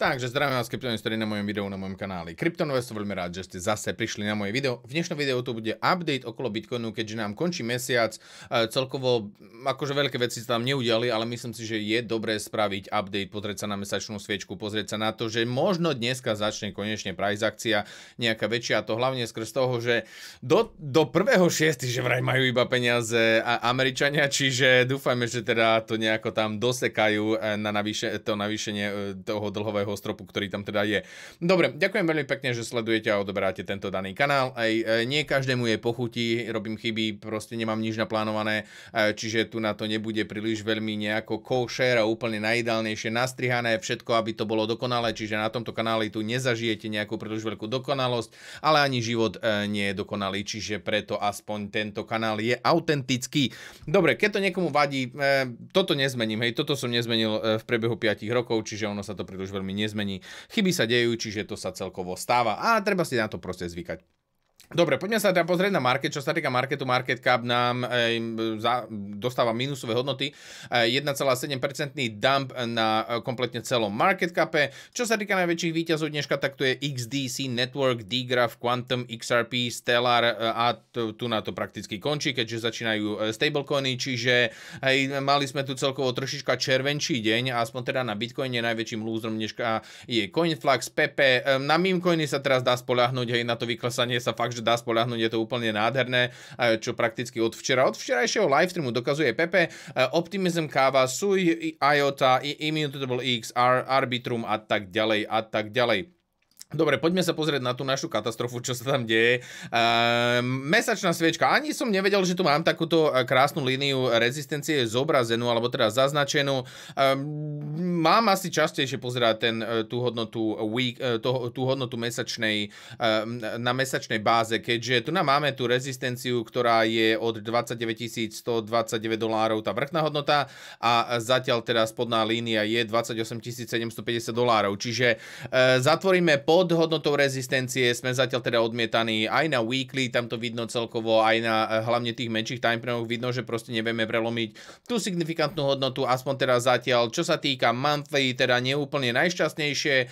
Takže zdravím vás, kryptoinvestori na mojom videu na mojom kanáli Kryptonové. Som veľmi rád, že ste zase prišli na moje video. V dnešnom videu to bude update okolo Bitcoinu, keďže nám končí mesiac. E, celkovo akože veľké veci sa tam neudiali, ale myslím si, že je dobré spraviť update, pozrieť sa na mesačnú sviečku, pozrieť sa na to, že možno dneska začne konečne price akcia nejaká väčšia a to hlavne skrz toho, že do, do šiesty, že vraj majú iba peniaze Američania, čiže dúfajme, že teda to nejako tam dosekajú e, na navýše, to navýšenie e, toho dlhového nového stropu, ktorý tam teda je. Dobre, ďakujem veľmi pekne, že sledujete a odoberáte tento daný kanál. Aj e, nie každému je pochutí, robím chyby, proste nemám nič naplánované, e, čiže tu na to nebude príliš veľmi nejako košer a úplne najideálnejšie nastrihané všetko, aby to bolo dokonalé, čiže na tomto kanáli tu nezažijete nejakú príliš veľkú dokonalosť, ale ani život e, nie je dokonalý, čiže preto aspoň tento kanál je autentický. Dobre, keď to niekomu vadí, toto nezmením, hej, toto som nezmenil v priebehu 5 rokov, čiže ono sa to príliš veľmi nezmení. Chyby sa dejú, čiže to sa celkovo stáva a treba si na to proste zvykať. Dobre, poďme sa teda pozrieť na market. Čo sa týka marketu, market cap nám e, e za, dostáva minusové hodnoty. E, 1,7% dump na e, kompletne celom market cape. Čo sa týka najväčších výťazov dneška, tak to je XDC, Network, Dgraph, Quantum, XRP, Stellar e, a tu, tu na to prakticky končí, keďže začínajú stablecoiny, čiže hej, mali sme tu celkovo trošička červenší deň, aspoň teda na Bitcoine najväčším lúzrom dneška je CoinFlux, Pepe, na memecoiny sa teraz dá spolahnuť, aj na to vyklesanie sa fakt takže dá spolahnuť, je to úplne nádherné, čo prakticky od včera, od včerajšieho livestreamu dokazuje Pepe, e, Optimism Kava, Sui, IOTA, Immutable X, Arbitrum a tak ďalej a tak ďalej. Dobre, poďme sa pozrieť na tú našu katastrofu, čo sa tam deje. Ehm, mesačná sviečka. Ani som nevedel, že tu mám takúto e, krásnu líniu rezistencie zobrazenú, alebo teda zaznačenú. Ehm, mám asi častejšie pozerať ten, e, tú, hodnotu week, e, to, tú hodnotu mesačnej, ehm, na mesačnej báze, keďže tu nám máme tú rezistenciu, ktorá je od 29 129 dolárov tá vrchná hodnota a zatiaľ teda spodná línia je 28 750 dolárov. Čiže e, zatvoríme pod pod hodnotou rezistencie sme zatiaľ teda odmietaní aj na weekly, tam to vidno celkovo, aj na eh, hlavne tých menších timeframoch vidno, že proste nevieme prelomiť tú signifikantnú hodnotu, aspoň teda zatiaľ, čo sa týka monthly, teda neúplne najšťastnejšie e,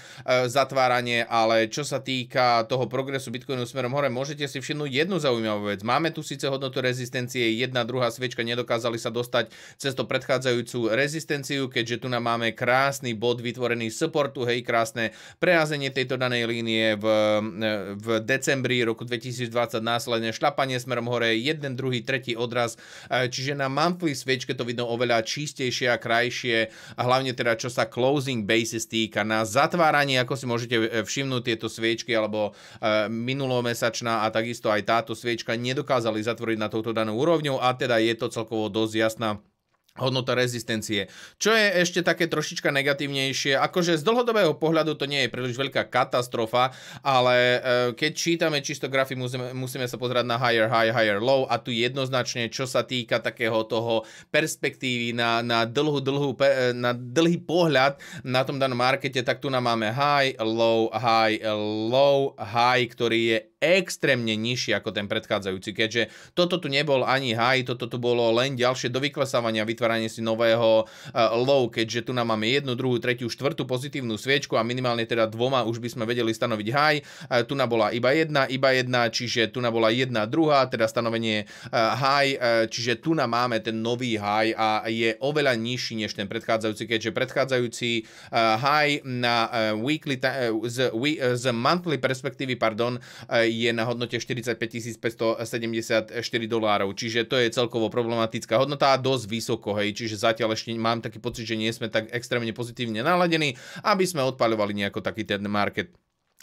zatváranie, ale čo sa týka toho progresu Bitcoinu smerom hore, môžete si všimnúť jednu zaujímavú vec. Máme tu síce hodnotu rezistencie, jedna, druhá sviečka, nedokázali sa dostať cez to predchádzajúcu rezistenciu, keďže tu nám máme krásny bod vytvorený supportu, hej, krásne preházenie tejto danej čiernej línie v, v decembri roku 2020 následne šľapanie smerom hore, jeden, druhý, tretí odraz, e, čiže na monthly sviečke to vidno oveľa čistejšie a krajšie a hlavne teda čo sa closing basis týka na zatváranie, ako si môžete e, všimnúť tieto sviečky alebo e, minulomesačná a takisto aj táto sviečka nedokázali zatvoriť na touto danú úrovňu a teda je to celkovo dosť jasná hodnota rezistencie. Čo je ešte také trošička negatívnejšie, akože z dlhodobého pohľadu to nie je príliš veľká katastrofa, ale e, keď čítame čisto grafy, musíme, musíme sa pozerať na higher high, higher low a tu jednoznačne, čo sa týka takého toho perspektívy na, na, dlhú, dlhú, e, na dlhý pohľad na tom danom markete, tak tu nám máme high, low, high, low, high, ktorý je extrémne nižší ako ten predchádzajúci, keďže toto tu nebol ani high, toto tu bolo len ďalšie dovyklesávanie a vytváranie si nového eh, low, keďže tu nám máme jednu, druhú, tretiu, štvrtú pozitívnu sviečku a minimálne teda dvoma už by sme vedeli stanoviť high. Eh, tu nám bola iba jedna, iba jedna, čiže tu na bola jedna, druhá, teda stanovenie eh, high, čiže tu na máme ten nový high a je oveľa nižší než ten predchádzajúci, keďže predchádzajúci high na weekly, z, z monthly perspektívy, pardon, je na hodnote 45 574 dolárov, čiže to je celkovo problematická hodnota a dosť vysoko, hej, čiže zatiaľ ešte mám taký pocit, že nie sme tak extrémne pozitívne naladení, aby sme odpaľovali nejako taký ten market.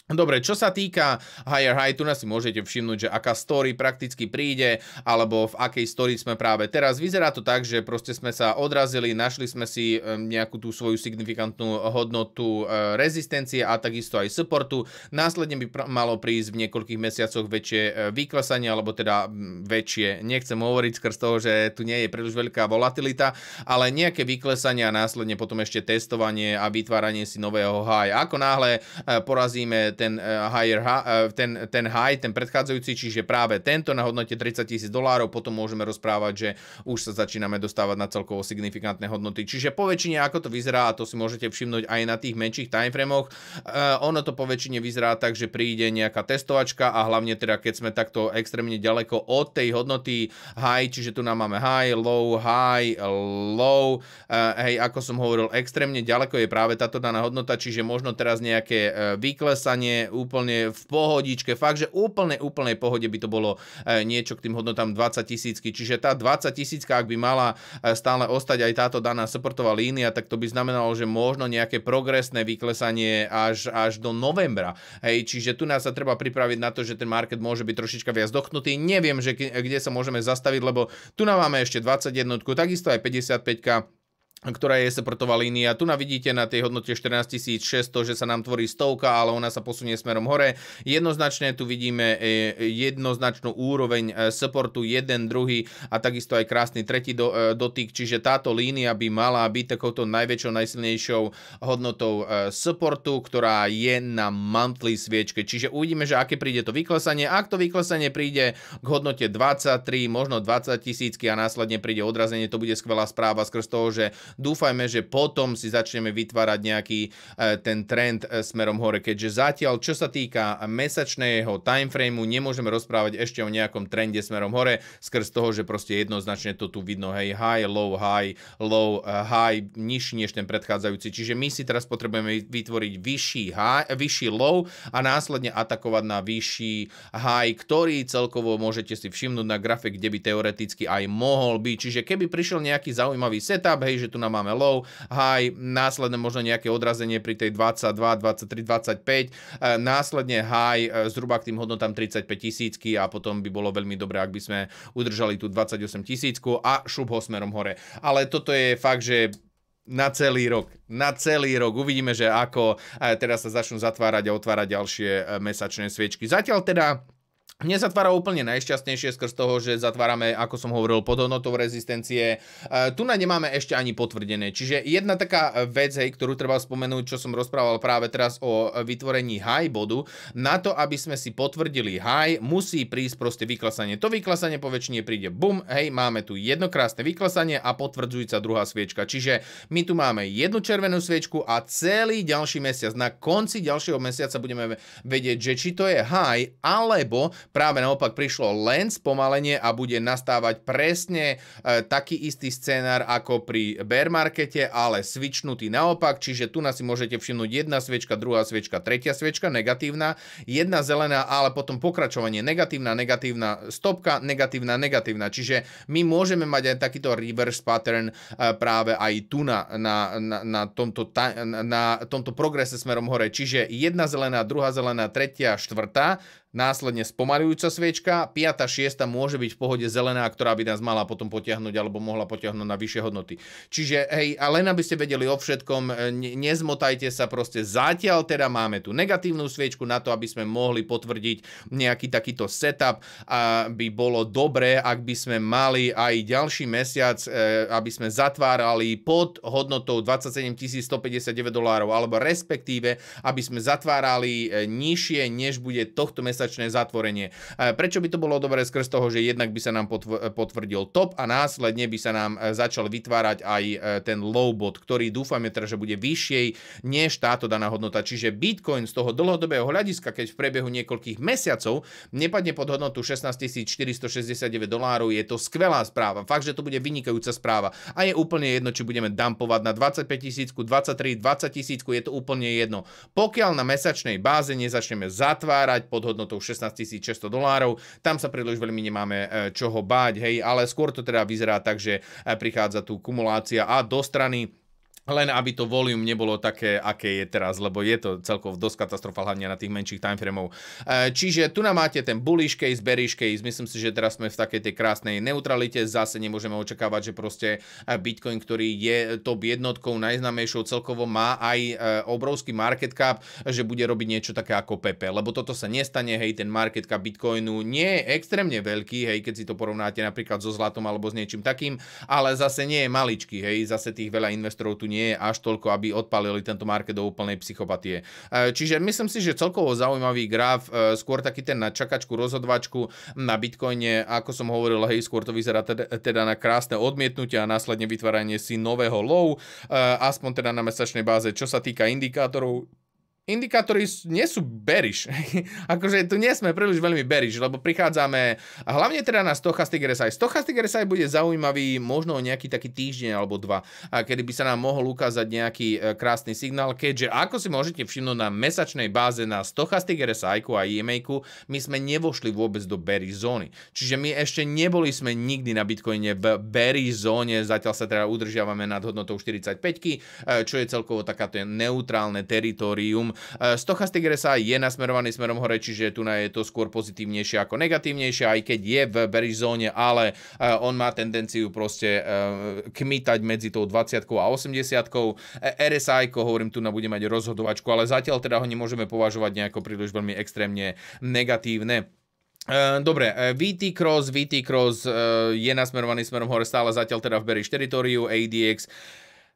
Dobre, čo sa týka Higher High, tu si môžete všimnúť, že aká story prakticky príde, alebo v akej story sme práve teraz. Vyzerá to tak, že proste sme sa odrazili, našli sme si nejakú tú svoju signifikantnú hodnotu e, rezistencie a takisto aj supportu. Následne by malo prísť v niekoľkých mesiacoch väčšie e, vyklesanie, alebo teda väčšie, nechcem hovoriť skrz toho, že tu nie je príliš veľká volatilita, ale nejaké vyklesanie a následne potom ešte testovanie a vytváranie si nového high. Ako náhle e, porazíme ten, e, higher, e, ten, ten high, ten predchádzajúci, čiže práve tento na hodnote 30 tisíc dolárov, potom môžeme rozprávať, že už sa začíname dostávať na celkovo signifikantné hodnoty. Čiže po väčšine, ako to vyzerá, a to si môžete všimnúť aj na tých menších timeframoch, e, ono to po väčšine vyzerá tak, že príde nejaká testovačka a hlavne teda, keď sme takto extrémne ďaleko od tej hodnoty high, čiže tu nám máme high, low, high, low, hej, ako som hovoril, extrémne ďaleko je práve táto daná hodnota, čiže možno teraz nejaké vyklesanie úplne, úplne v pohodičke, fakt, že úplne, úplnej pohode by to bolo e, niečo k tým hodnotám 20 tisícky, čiže tá 20 tisícka, ak by mala e, stále ostať aj táto daná supportová línia, tak to by znamenalo, že možno nejaké progresné vyklesanie až, až do novembra. Hej, čiže tu nás sa treba pripraviť na to, že ten market môže byť trošička viac dochnutý. Neviem, že kde sa môžeme zastaviť, lebo tu nám máme ešte 21, takisto aj 55 ktorá je seportová línia. Tu na vidíte na tej hodnote 600, že sa nám tvorí stovka, ale ona sa posunie smerom hore. Jednoznačne tu vidíme e, jednoznačnú úroveň e, supportu 1, 2 a takisto aj krásny tretí e, dotyk, čiže táto línia by mala byť takouto najväčšou, najsilnejšou hodnotou supportu, ktorá je na monthly sviečke. Čiže uvidíme, že aké príde to vyklesanie. Ak to vyklesanie príde k hodnote 23, možno 20 tisícky a následne príde odrazenie, to bude skvelá správa skrz toho, že Dúfajme, že potom si začneme vytvárať nejaký e, ten trend e, smerom hore, keďže zatiaľ, čo sa týka mesačného timeframeu, nemôžeme rozprávať ešte o nejakom trende smerom hore, skrz toho, že proste jednoznačne to tu vidno, hej, high, low, high, low, e, high, nižší než ten predchádzajúci. Čiže my si teraz potrebujeme vytvoriť vyšší, high, vyšší low a následne atakovať na vyšší high, ktorý celkovo môžete si všimnúť na grafe, kde by teoreticky aj mohol byť. Čiže keby prišiel nejaký zaujímavý setup, hej, že tu tu nám máme low, high, následne možno nejaké odrazenie pri tej 22, 23, 25, následne high eh, zhruba k tým hodnotám 35 tisícky a potom by bolo veľmi dobré, ak by sme udržali tú 28 tisícku a šup ho smerom hore. Ale toto je fakt, že na celý rok. Na celý rok. Uvidíme, že ako eh, teraz sa začnú zatvárať a otvárať ďalšie eh, mesačné sviečky. Zatiaľ teda mne zatvára úplne najšťastnejšie skrz toho, že zatvárame, ako som hovoril, pod hodnotou rezistencie. E, tu na nemáme ešte ani potvrdené. Čiže jedna taká vec, hej, ktorú treba spomenúť, čo som rozprával práve teraz o vytvorení high bodu, na to, aby sme si potvrdili high, musí prísť proste vyklasanie. To vyklasanie po väčšine príde bum, hej, máme tu jedno krásne vyklasanie a potvrdzujúca druhá sviečka. Čiže my tu máme jednu červenú sviečku a celý ďalší mesiac, na konci ďalšieho mesiaca budeme vedieť, že či to je high, alebo Práve naopak prišlo len spomalenie a bude nastávať presne e, taký istý scénar ako pri bear markete, ale svičnutý naopak, čiže tu si môžete všimnúť jedna sviečka, druhá sviečka, tretia sviečka, negatívna, jedna zelená, ale potom pokračovanie negatívna, negatívna, stopka, negatívna, negatívna. Čiže my môžeme mať aj takýto reverse pattern e, práve aj tu na, na, na, na, tomto, ta, na tomto progrese smerom hore. Čiže jedna zelená, druhá zelená, tretia, štvrtá, následne spomalujúca sviečka, 5. 6. môže byť v pohode zelená, ktorá by nás mala potom potiahnuť alebo mohla potiahnuť na vyššie hodnoty. Čiže hej, a len aby ste vedeli o všetkom, e, ne- nezmotajte sa proste. Zatiaľ teda máme tú negatívnu sviečku na to, aby sme mohli potvrdiť nejaký takýto setup a by bolo dobré, ak by sme mali aj ďalší mesiac, e, aby sme zatvárali pod hodnotou 27 159 dolárov, alebo respektíve, aby sme zatvárali e, nižšie, než bude tohto mesiaca mesačné zatvorenie. Prečo by to bolo dobré skrz toho, že jednak by sa nám potvrdil top a následne by sa nám začal vytvárať aj ten low bod, ktorý dúfame teda, že bude vyššej než táto daná hodnota. Čiže Bitcoin z toho dlhodobého hľadiska, keď v priebehu niekoľkých mesiacov nepadne pod hodnotu 16 469 dolárov, je to skvelá správa. Fakt, že to bude vynikajúca správa. A je úplne jedno, či budeme dumpovať na 25 tisícku, 23, 20 tisícku, je to úplne jedno. Pokiaľ na mesačnej báze nezačneme zatvárať pod hodnotu hodnotou 16 600 dolárov. Tam sa príliš veľmi nemáme e, čoho báť, hej, ale skôr to teda vyzerá tak, že e, prichádza tu kumulácia a do strany len aby to volume nebolo také, aké je teraz, lebo je to celkov dosť katastrofa, hlavne na tých menších timeframov. E, čiže tu nám máte ten bullish case, bearish case, myslím si, že teraz sme v takej tej krásnej neutralite, zase nemôžeme očakávať, že proste e, Bitcoin, ktorý je top jednotkou, najznamejšou celkovo má aj e, obrovský market cap, že bude robiť niečo také ako Pepe, lebo toto sa nestane, hej, ten market cap Bitcoinu nie je extrémne veľký, hej, keď si to porovnáte napríklad so zlatom alebo s niečím takým, ale zase nie je maličký, hej, zase tých veľa investorov tu nie nie je až toľko, aby odpalili tento market do úplnej psychopatie. E, čiže myslím si, že celkovo zaujímavý graf, e, skôr taký ten na čakačku, rozhodvačku na Bitcoine, ako som hovoril, hej, skôr to vyzerá teda, teda na krásne odmietnutie a následne vytváranie si nového low, e, aspoň teda na mesačnej báze. Čo sa týka indikátorov, indikátory nie sú beriš. akože tu nie sme príliš veľmi beriš, lebo prichádzame a hlavne teda na Stochastic RSI. Stochastic RSI bude zaujímavý možno o nejaký taký týždeň alebo dva, a kedy by sa nám mohol ukázať nejaký e, krásny signál, keďže ako si môžete všimnúť na mesačnej báze na Stochastic RSI a EMA, my sme nevošli vôbec do bearish zóny. Čiže my ešte neboli sme nikdy na Bitcoine v bearish zóne, zatiaľ sa teda udržiavame nad hodnotou 45, e, čo je celkovo takáto neutrálne teritorium, Eh, Stochastic RSI je nasmerovaný smerom hore, čiže tu je to skôr pozitívnejšie ako negatívnejšie, aj keď je v bearish zóne, ale eh, on má tendenciu proste eh, kmitať medzi tou 20 a 80. -kou. E, RSI, ko hovorím, tu na bude mať rozhodovačku, ale zatiaľ teda ho nemôžeme považovať nejako príliš veľmi extrémne negatívne. Dobre, VT Cross, VT Cross je nasmerovaný smerom hore stále zatiaľ teda v Beriš teritoriu, ADX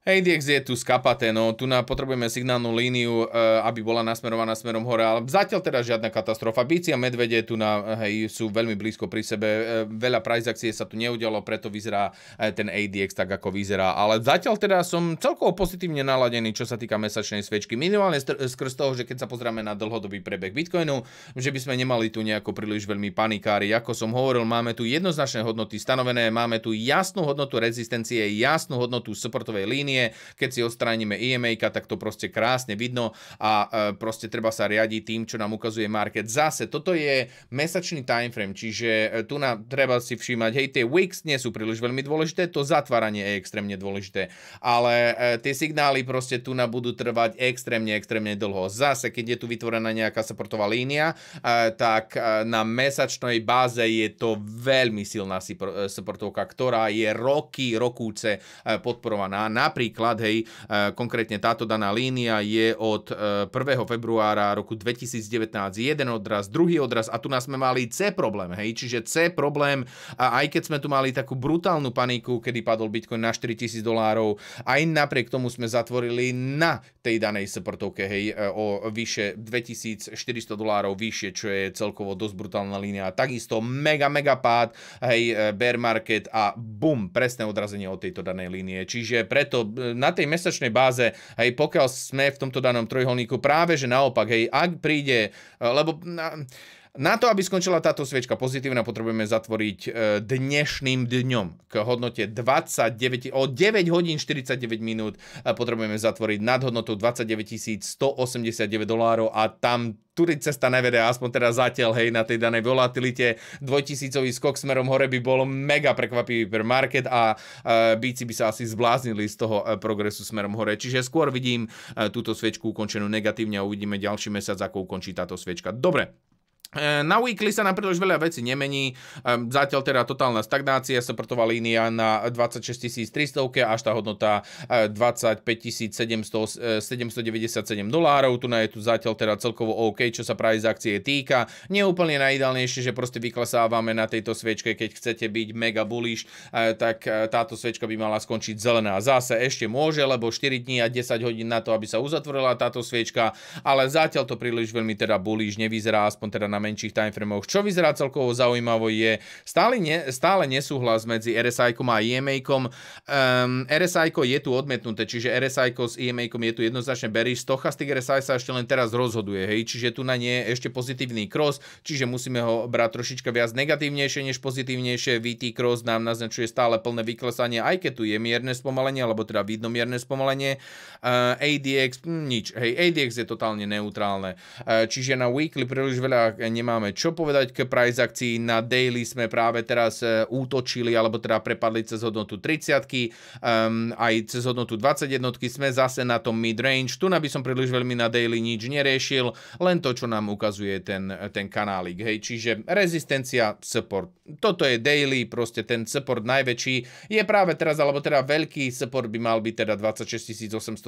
ADX je tu skapaté, no tu na, potrebujeme signálnu líniu, e, aby bola nasmerovaná smerom hore, ale zatiaľ teda žiadna katastrofa. Bici a medvede tu na, e, hej, sú veľmi blízko pri sebe, e, veľa price akcie sa tu neudialo, preto vyzerá e, ten ADX tak, ako vyzerá. Ale zatiaľ teda som celkovo pozitívne naladený, čo sa týka mesačnej svečky. Minimálne skrz toho, že keď sa pozrieme na dlhodobý prebeh Bitcoinu, že by sme nemali tu nejako príliš veľmi panikári. Ako som hovoril, máme tu jednoznačné hodnoty stanovené, máme tu jasnú hodnotu rezistencie, jasnú hodnotu supportovej línie línie, keď si odstránime EMA, tak to proste krásne vidno a e, proste treba sa riadiť tým, čo nám ukazuje market. Zase, toto je mesačný timeframe, čiže e, tu na, treba si všímať, hej, tie weeks nie sú príliš veľmi dôležité, to zatváranie je extrémne dôležité, ale e, tie signály proste tu na budú trvať extrémne, extrémne dlho. Zase, keď je tu vytvorená nejaká supportová línia, tak na mesačnej báze je to veľmi silná supportovka, ktorá je roky, rokúce podporovaná. Napríklad Napríklad, hej, e, konkrétne táto daná línia je od 1. E, februára roku 2019 jeden odraz, druhý odraz a tu nás sme mali C problém, hej, čiže C problém a aj keď sme tu mali takú brutálnu paniku, kedy padol Bitcoin na 4000 dolárov, aj napriek tomu sme zatvorili na tej danej supportovke, hej, e, o vyše 2400 dolárov vyššie, čo je celkovo dosť brutálna línia. Takisto mega, mega pád, hej, bear market a bum, presné odrazenie od tejto danej línie. Čiže preto E, na tej mesačnej báze, hej, pokiaľ sme v tomto danom trojholníku, práve že naopak, hej, ak príde, e, lebo... Na, na to, aby skončila táto sviečka pozitívna, potrebujeme zatvoriť e, dnešným dňom k hodnote 29, o 9 hodín 49 minút potrebujeme zatvoriť nad hodnotou 29 189 dolárov a tam tudy cesta nevede, aspoň teda zatiaľ, hej, na tej danej volatilite. 2000 skok smerom hore by bol mega prekvapivý pre market a e, bíci by sa asi zbláznili z toho e, progresu smerom hore. Čiže skôr vidím e, túto sviečku ukončenú negatívne a uvidíme ďalší mesiac, ako ukončí táto sviečka. Dobre, E, na weekly sa nám príliš veľa vecí nemení, e, zatiaľ teda totálna stagnácia, supportová línia na 26 300 až tá hodnota 25 700, 797 dolárov, tu je tu zatiaľ teda celkovo OK, čo sa z akcie týka. Nie úplne najideálnejšie, že proste vyklasávame na tejto sviečke, keď chcete byť mega bullish, e, tak táto sviečka by mala skončiť zelená. Zase ešte môže, lebo 4 dní a 10 hodín na to, aby sa uzatvorila táto sviečka, ale zatiaľ to príliš veľmi teda bullish nevyzerá, aspoň teda na menších timeframoch. Čo vyzerá celkovo zaujímavo je stále, ne, stále nesúhlas medzi rsi a ema Um, ehm, rsi je tu odmetnuté, čiže rsi s ema je tu jednoznačne bearish. Stochastic RSI sa ešte len teraz rozhoduje, hej, čiže tu na nie je ešte pozitívny cross, čiže musíme ho brať trošička viac negatívnejšie než pozitívnejšie. VT cross nám naznačuje stále plné vyklesanie, aj keď tu je mierne spomalenie, alebo teda vidno mierne spomalenie. Uh, ehm, ADX, hm, nič, hej, ADX je totálne neutrálne. Uh, čiže na weekly príliš veľa nemáme čo povedať k price akcii. Na daily sme práve teraz e, útočili, alebo teda prepadli cez hodnotu 30 um, ehm, aj cez hodnotu 21 sme zase na tom mid-range. Tu na by som príliš veľmi na daily nič neriešil, len to, čo nám ukazuje ten, ten kanálik. Hej, čiže rezistencia, support. Toto je daily, proste ten support najväčší je práve teraz, alebo teda veľký support by mal byť teda 26 870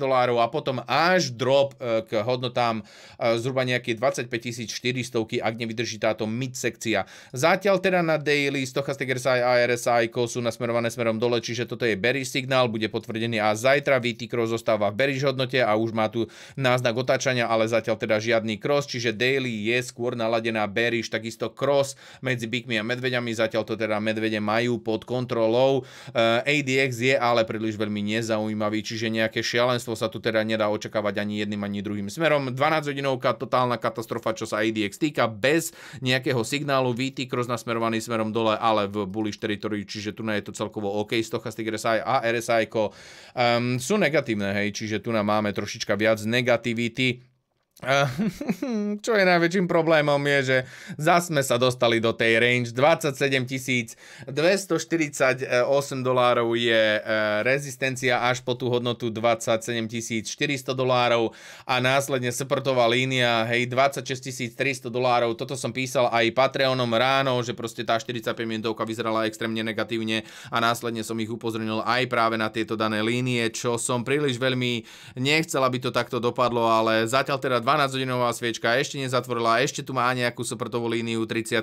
dolárov a potom až drop e, k hodnotám e, zhruba nejakých 25 400 400, ak nevydrží táto mid-sekcia. Zatiaľ teda na daily Stochastic RSI a RSI sú nasmerované smerom dole, čiže toto je bearish signál, bude potvrdený a zajtra VT cross zostáva v bearish hodnote a už má tu náznak otáčania, ale zatiaľ teda žiadny cross, čiže daily je skôr naladená bearish, takisto cross medzi bikmi a medveďami, zatiaľ to teda medvede majú pod kontrolou. Eh, ADX je ale príliš veľmi nezaujímavý, čiže nejaké šialenstvo sa tu teda nedá očakávať ani jedným, ani druhým smerom. 12 hodinovka, totálna katastrofa, čo sa ADX joystick bez nejakého signálu VT cross nasmerovaný smerom dole, ale v bullish teritoriu, čiže tu je to celkovo OK, stochastic RSI a RSI um, ehm, sú negatívne, hej, čiže tu máme trošička viac negativity, čo je najväčším problémom je, že zase sme sa dostali do tej range 27 248 e, dolárov je e, rezistencia až po tú hodnotu 27 400 dolárov a následne seportová línia hej 26 300 dolárov toto som písal aj Patreonom ráno že proste tá 45 minútovka vyzerala extrémne negatívne a následne som ich upozornil aj práve na tieto dané línie čo som príliš veľmi nechcel aby to takto dopadlo ale zatiaľ teda 12-hodinová sviečka ešte nezatvorila, ešte tu má nejakú soprtovú líniu 30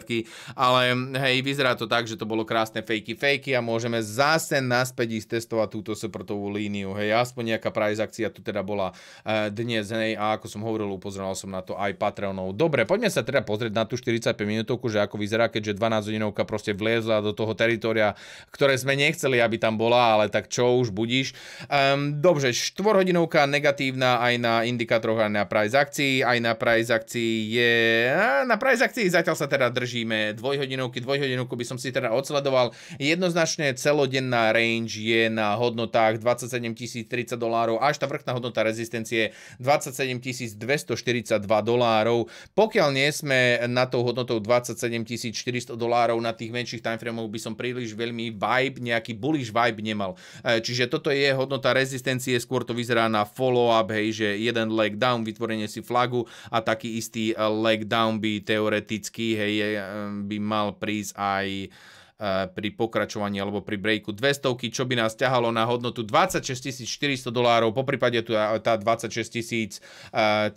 ale hej, vyzerá to tak, že to bolo krásne fejky fejky a môžeme zase naspäť ísť testovať túto soprtovú líniu, hej, aspoň nejaká price akcia tu teda bola e, dnes, hej, a ako som hovoril, upozoril som na to aj Patreonov. Dobre, poďme sa teda pozrieť na tú 45 minútovku, že ako vyzerá, keďže 12 hodinovka proste vliezla do toho teritória, ktoré sme nechceli, aby tam bola, ale tak čo už budíš. Um, ehm, dobre, 4 hodinovka negatívna aj na indikátoroch, aj na price akcii akcií, aj na price akcii je... Na price akcii zatiaľ sa teda držíme dvojhodinovky, dvojhodinovku by som si teda odsledoval. Jednoznačne celodenná range je na hodnotách 27 030 dolárov, až tá vrchná hodnota rezistencie 27 242 dolárov. Pokiaľ nie sme na tou hodnotou 27 400 dolárov na tých menších timeframeov by som príliš veľmi vibe, nejaký bullish vibe nemal. E, čiže toto je hodnota rezistencie, skôr to vyzerá na follow-up, hej, že jeden leg down, vytvorenie si flagu a taký istý eh, leg down by teoreticky hej, eh, by mal prísť aj pri pokračovaní alebo pri breaku 200, čo by nás ťahalo na hodnotu 26 400 dolárov, po prípade tu tá 26 300,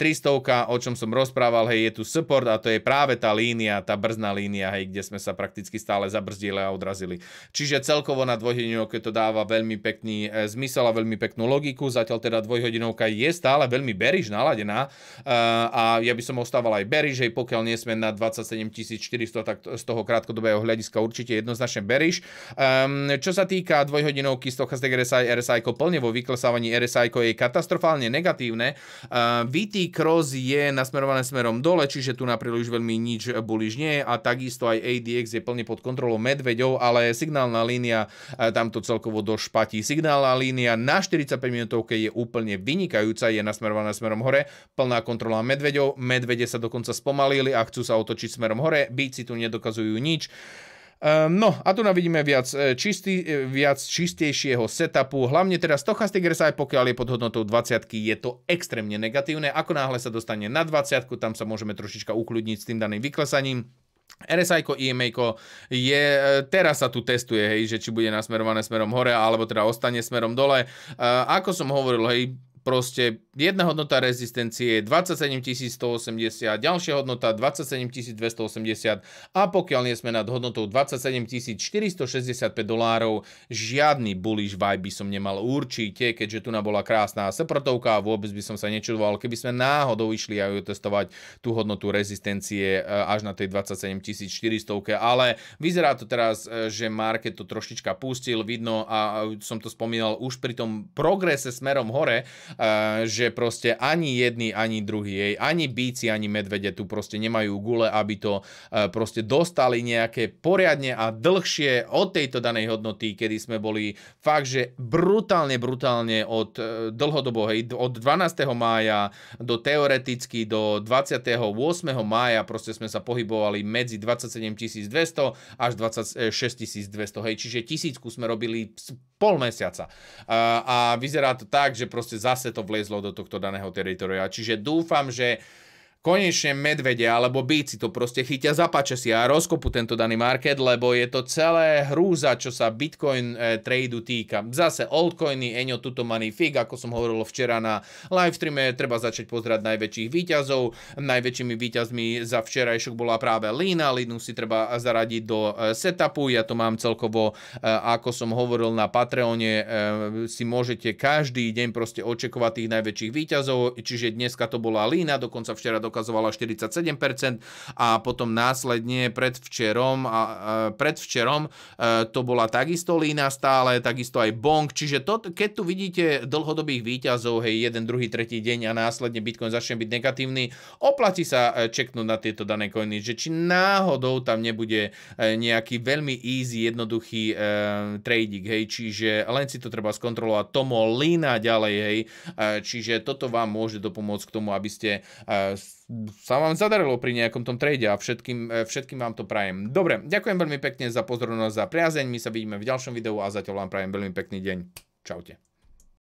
o čom som rozprával, hej, je tu support a to je práve tá línia, tá brzná línia, hej, kde sme sa prakticky stále zabrzdili a odrazili. Čiže celkovo na dvojhodinovke to dáva veľmi pekný e, zmysel a veľmi peknú logiku, zatiaľ teda dvojhodinovka je stále veľmi beriž naladená a ja by som ostával aj beriž, hej, pokiaľ nie sme na 27 400, tak z toho krátkodobého hľadiska určite jedno jednoznačne beriš. Um, čo sa týka dvojhodinovky Stochastic RSI, RSI plne vo vyklesávaní RSI je katastrofálne negatívne. Uh, ehm, VT Cross je nasmerované smerom dole, čiže tu na príliš veľmi nič buliž nie a takisto aj ADX je plne pod kontrolou medveďov, ale signálna línia uh, e, tamto celkovo došpatí. Signálna línia na 45 minútovke je úplne vynikajúca, je nasmerovaná smerom hore, plná kontrola medveďov, medvede sa dokonca spomalili a chcú sa otočiť smerom hore, si tu nedokazujú nič. Ehm, no a tu vidíme viac, e, čistý, e, viac čistejšieho setupu, hlavne teraz stochastic RSI, pokiaľ je pod hodnotou 20, je to extrémne negatívne. Ako náhle sa dostane na 20, tam sa môžeme trošička ukludniť s tým daným vyklesaním. RSI, IMA e je, teraz sa tu testuje, hej, že či bude nasmerované smerom hore, alebo teda ostane smerom dole. Ako som hovoril, hej, proste jedna hodnota rezistencie je 27 180, ďalšia hodnota 27 280 a pokiaľ nie sme nad hodnotou 27 465 dolárov, žiadny bullish vibe by som nemal určite, keďže tu bola krásna seprotovka a vôbec by som sa nečudoval, keby sme náhodou išli aj testovať tú hodnotu rezistencie e, až na tej 27 400, ale vyzerá to teraz, e, že market to trošička pustil, vidno a som to spomínal už pri tom progrese smerom hore, že proste ani jedný, ani druhý, jej, ani bíci, ani medvede tu proste nemajú gule, aby to proste dostali nejaké poriadne a dlhšie od tejto danej hodnoty, kedy sme boli fakt, že brutálne, brutálne od e, dlhodobo, hej, od 12. mája do teoreticky do 28. mája proste sme sa pohybovali medzi 27 200 až 26 200, hej, čiže tisícku sme robili pol mesiaca. A, a vyzerá to tak, že proste zase zase to vlezlo do tohto daného teritoria. Čiže dúfam, že konečne medvede alebo bíci to proste chytia, pače si a rozkopu tento daný market, lebo je to celé hrúza, čo sa Bitcoin e, tradu týka. Zase altcoiny, Eňo, tuto money fig, ako som hovoril včera na livestreame, treba začať pozerať najväčších výťazov. Najväčšími výťazmi za včerajšok bola práve Lina, Linu si treba zaradiť do e, setupu, ja to mám celkovo, e, ako som hovoril na Patreone, e, si môžete každý deň proste očekovať tých najväčších výťazov, čiže dneska to bola Lina, dokonca včera do dokazovala 47% a potom následne predvčerom, a, predvčerom e, to bola takisto Lína stále, takisto aj Bong, čiže to, keď tu vidíte dlhodobých výťazov, hej, jeden, druhý, tretí deň a následne Bitcoin začne byť negatívny, oplatí sa e, čeknúť na tieto dané koiny, že či náhodou tam nebude e, nejaký veľmi easy, jednoduchý e, trading, hej, čiže len si to treba skontrolovať, tomu Lina ďalej, hej, e, čiže toto vám môže dopomôcť k tomu, aby ste e, sa vám zadarilo pri nejakom tom trade a všetkým, e, všetkým vám to prajem. Dobre, ďakujem veľmi pekne za pozornosť, za priazeň, my sa vidíme v ďalšom videu a zatiaľ vám prajem veľmi pekný deň. Čaute.